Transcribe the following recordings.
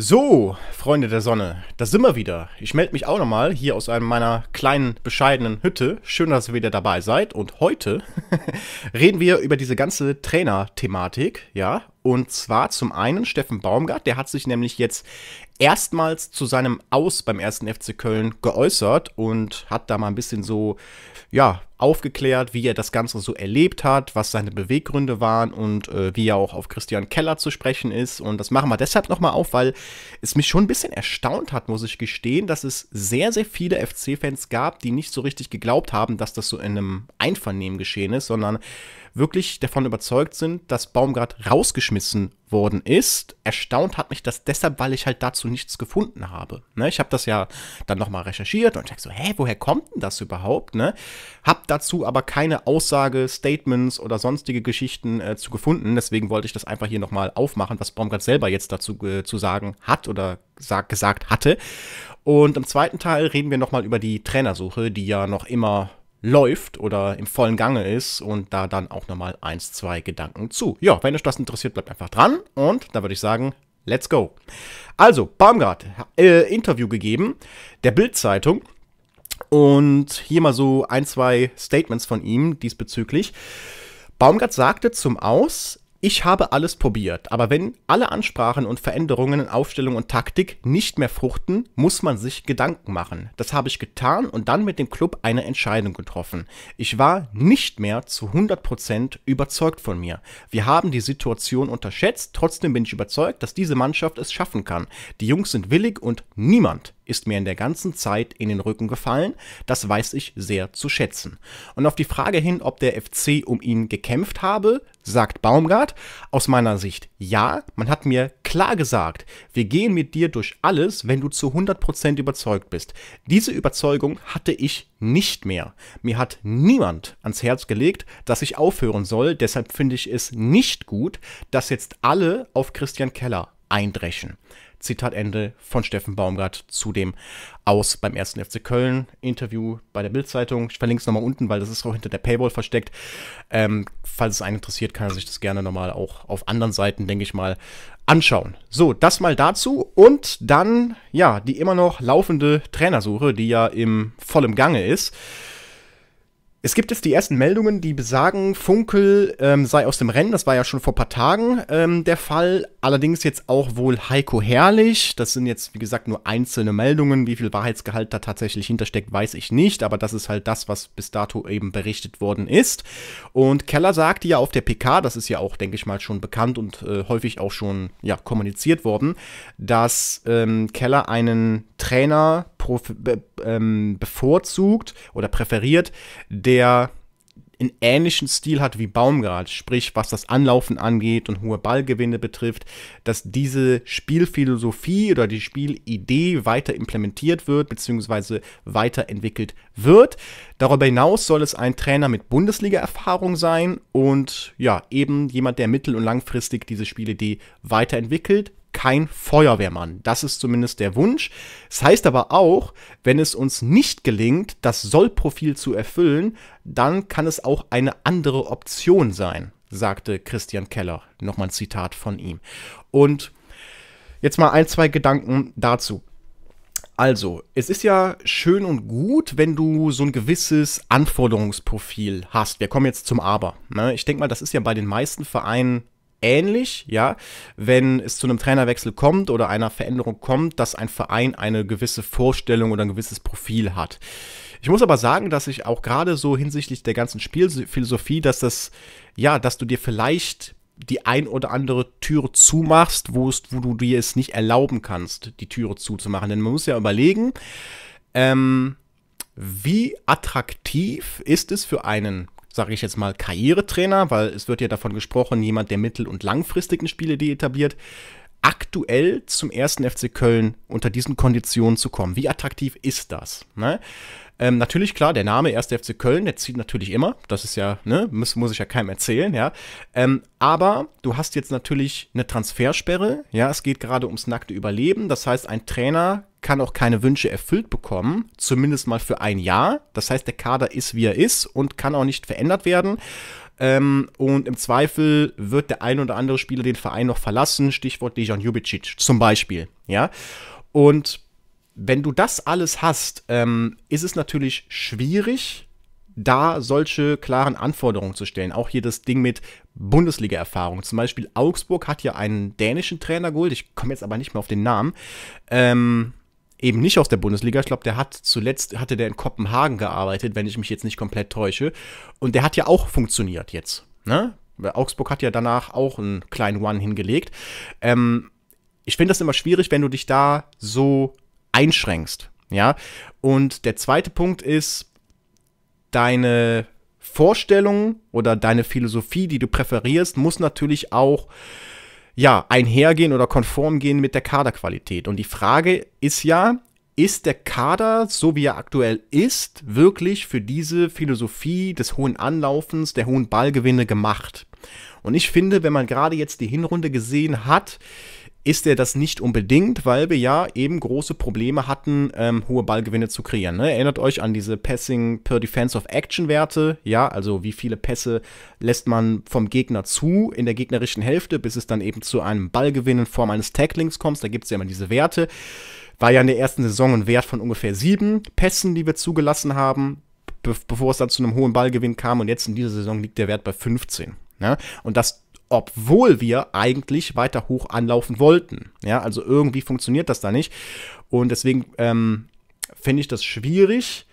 So, Freunde der Sonne, da sind wir wieder. Ich melde mich auch nochmal hier aus einem meiner kleinen, bescheidenen Hütte. Schön, dass ihr wieder dabei seid. Und heute reden wir über diese ganze Trainer-Thematik, ja, und zwar zum einen Steffen Baumgart, der hat sich nämlich jetzt erstmals zu seinem Aus beim ersten FC Köln geäußert und hat da mal ein bisschen so, ja, aufgeklärt, wie er das Ganze so erlebt hat, was seine Beweggründe waren und äh, wie er auch auf Christian Keller zu sprechen ist. Und das machen wir deshalb nochmal auf, weil es mich schon ein bisschen erstaunt hat, muss ich gestehen, dass es sehr, sehr viele FC-Fans gab, die nicht so richtig geglaubt haben, dass das so in einem Einvernehmen geschehen ist, sondern wirklich davon überzeugt sind, dass Baumgart rausgeschmissen worden ist. Erstaunt hat mich das deshalb, weil ich halt dazu nichts gefunden habe. Ne? Ich habe das ja dann nochmal recherchiert und dachte so, hä, woher kommt denn das überhaupt? Ne? Hab dazu aber keine Aussage, Statements oder sonstige Geschichten äh, zu gefunden. Deswegen wollte ich das einfach hier nochmal aufmachen, was Baumgart selber jetzt dazu äh, zu sagen hat oder gesagt hatte. Und im zweiten Teil reden wir nochmal über die Trainersuche, die ja noch immer läuft oder im vollen Gange ist und da dann auch nochmal eins, zwei Gedanken zu. Ja, wenn euch das interessiert, bleibt einfach dran und dann würde ich sagen, let's go. Also, Baumgart, äh, Interview gegeben, der Bild-Zeitung und hier mal so ein, zwei Statements von ihm diesbezüglich. Baumgart sagte zum Aus, ich habe alles probiert, aber wenn alle Ansprachen und Veränderungen in Aufstellung und Taktik nicht mehr fruchten, muss man sich Gedanken machen. Das habe ich getan und dann mit dem Club eine Entscheidung getroffen. Ich war nicht mehr zu 100% überzeugt von mir. Wir haben die Situation unterschätzt, trotzdem bin ich überzeugt, dass diese Mannschaft es schaffen kann. Die Jungs sind willig und niemand ist mir in der ganzen Zeit in den Rücken gefallen. Das weiß ich sehr zu schätzen. Und auf die Frage hin, ob der FC um ihn gekämpft habe, sagt Baumgart, aus meiner Sicht ja. Man hat mir klar gesagt, wir gehen mit dir durch alles, wenn du zu 100% überzeugt bist. Diese Überzeugung hatte ich nicht mehr. Mir hat niemand ans Herz gelegt, dass ich aufhören soll. Deshalb finde ich es nicht gut, dass jetzt alle auf Christian Keller eindreschen. Zitat Ende von Steffen Baumgart zu dem Aus beim 1. FC Köln Interview bei der Bildzeitung. Ich verlinke es nochmal unten, weil das ist auch hinter der Paywall versteckt. Ähm, falls es einen interessiert, kann er sich das gerne nochmal auch auf anderen Seiten, denke ich mal, anschauen. So, das mal dazu und dann, ja, die immer noch laufende Trainersuche, die ja im vollem Gange ist. Es gibt jetzt die ersten Meldungen, die besagen, Funkel ähm, sei aus dem Rennen. Das war ja schon vor ein paar Tagen ähm, der Fall. Allerdings jetzt auch wohl Heiko Herrlich. Das sind jetzt, wie gesagt, nur einzelne Meldungen. Wie viel Wahrheitsgehalt da tatsächlich hintersteckt, weiß ich nicht. Aber das ist halt das, was bis dato eben berichtet worden ist. Und Keller sagte ja auf der PK, das ist ja auch, denke ich mal, schon bekannt und äh, häufig auch schon ja, kommuniziert worden, dass ähm, Keller einen Trainer ähm, bevorzugt oder präferiert, der einen ähnlichen Stil hat wie Baumgart, sprich was das Anlaufen angeht und hohe Ballgewinne betrifft, dass diese Spielphilosophie oder die Spielidee weiter implementiert wird bzw. weiterentwickelt wird. Darüber hinaus soll es ein Trainer mit Bundesliga-Erfahrung sein und ja, eben jemand, der mittel- und langfristig diese Spielidee weiterentwickelt, kein Feuerwehrmann. Das ist zumindest der Wunsch. Das heißt aber auch, wenn es uns nicht gelingt, das Sollprofil zu erfüllen, dann kann es auch eine andere Option sein, sagte Christian Keller. Nochmal ein Zitat von ihm. Und jetzt mal ein, zwei Gedanken dazu. Also, es ist ja schön und gut, wenn du so ein gewisses Anforderungsprofil hast. Wir kommen jetzt zum Aber. Ne? Ich denke mal, das ist ja bei den meisten Vereinen ähnlich, ja, wenn es zu einem Trainerwechsel kommt oder einer Veränderung kommt, dass ein Verein eine gewisse Vorstellung oder ein gewisses Profil hat. Ich muss aber sagen, dass ich auch gerade so hinsichtlich der ganzen Spielphilosophie, dass das, ja, dass du dir vielleicht die ein oder andere Türe zumachst, wo, es, wo du dir es nicht erlauben kannst, die Türe zuzumachen. Denn man muss ja überlegen, ähm, wie attraktiv ist es für einen sage ich jetzt mal, Karrieretrainer, weil es wird ja davon gesprochen, jemand, der mittel- und langfristigen Spiele etabliert, aktuell zum ersten FC Köln unter diesen Konditionen zu kommen. Wie attraktiv ist das? Ne? Ähm, natürlich, klar, der Name 1. FC Köln, der zieht natürlich immer. Das ist ja, ne, muss, muss ich ja keinem erzählen, ja. Ähm, aber du hast jetzt natürlich eine Transfersperre, ja, es geht gerade ums nackte Überleben. Das heißt, ein Trainer kann auch keine Wünsche erfüllt bekommen, zumindest mal für ein Jahr. Das heißt, der Kader ist, wie er ist und kann auch nicht verändert werden. Ähm, und im Zweifel wird der ein oder andere Spieler den Verein noch verlassen, Stichwort Dejan Jubicic zum Beispiel. Ja? Und wenn du das alles hast, ähm, ist es natürlich schwierig, da solche klaren Anforderungen zu stellen. Auch hier das Ding mit Bundesliga-Erfahrung. Zum Beispiel Augsburg hat ja einen dänischen Trainer geholt. Ich komme jetzt aber nicht mehr auf den Namen. Ähm, eben nicht aus der Bundesliga. Ich glaube, der hat zuletzt, hatte der in Kopenhagen gearbeitet, wenn ich mich jetzt nicht komplett täusche. Und der hat ja auch funktioniert jetzt. Ne? Augsburg hat ja danach auch einen kleinen One hingelegt. Ähm, ich finde das immer schwierig, wenn du dich da so einschränkst. Ja. Und der zweite Punkt ist, deine Vorstellung oder deine Philosophie, die du präferierst, muss natürlich auch ja, einhergehen oder konform gehen mit der Kaderqualität. Und die Frage ist ja, ist der Kader, so wie er aktuell ist, wirklich für diese Philosophie des hohen Anlaufens, der hohen Ballgewinne gemacht? Und ich finde, wenn man gerade jetzt die Hinrunde gesehen hat, ist er das nicht unbedingt, weil wir ja eben große Probleme hatten, ähm, hohe Ballgewinne zu kreieren. Ne? Erinnert euch an diese Passing per Defense of Action Werte, ja, also wie viele Pässe lässt man vom Gegner zu in der gegnerischen Hälfte, bis es dann eben zu einem Ballgewinn in Form eines Tacklings kommt. Da gibt es ja immer diese Werte war ja in der ersten Saison ein Wert von ungefähr sieben Pässen, die wir zugelassen haben, be bevor es dann zu einem hohen Ballgewinn kam. Und jetzt in dieser Saison liegt der Wert bei 15. Ja? Ne? Und das obwohl wir eigentlich weiter hoch anlaufen wollten. Ja, also irgendwie funktioniert das da nicht. Und deswegen ähm, finde ich das schwierig,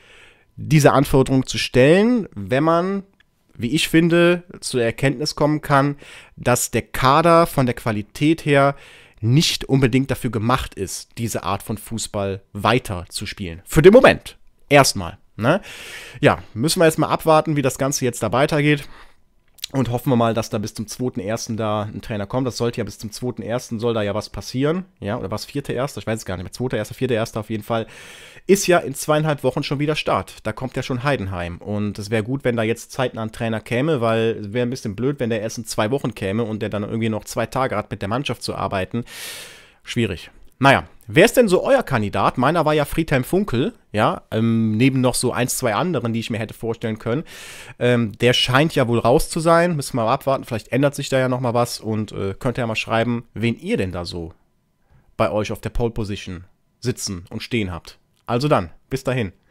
diese Anforderung zu stellen, wenn man, wie ich finde, zu der Erkenntnis kommen kann, dass der Kader von der Qualität her nicht unbedingt dafür gemacht ist, diese Art von Fußball weiter zu spielen. Für den Moment. Erstmal. Ne? Ja, müssen wir jetzt mal abwarten, wie das Ganze jetzt da weitergeht. Und hoffen wir mal, dass da bis zum 2.1. da ein Trainer kommt. Das sollte ja bis zum 2.1. soll da ja was passieren. Ja, oder was? 4.1.? Ich weiß es gar nicht mehr. 2.1., 4.1. auf jeden Fall. Ist ja in zweieinhalb Wochen schon wieder Start. Da kommt ja schon Heidenheim. Und es wäre gut, wenn da jetzt zeitnah ein Trainer käme, weil es wäre ein bisschen blöd, wenn der erst in zwei Wochen käme und der dann irgendwie noch zwei Tage hat, mit der Mannschaft zu arbeiten. Schwierig. Naja, Wer ist denn so euer Kandidat? Meiner war ja Friedhelm Funkel, ja, ähm, neben noch so ein, zwei anderen, die ich mir hätte vorstellen können. Ähm, der scheint ja wohl raus zu sein. Müssen wir mal abwarten. Vielleicht ändert sich da ja nochmal was und äh, könnt ihr ja mal schreiben, wen ihr denn da so bei euch auf der Pole Position sitzen und stehen habt. Also dann, bis dahin.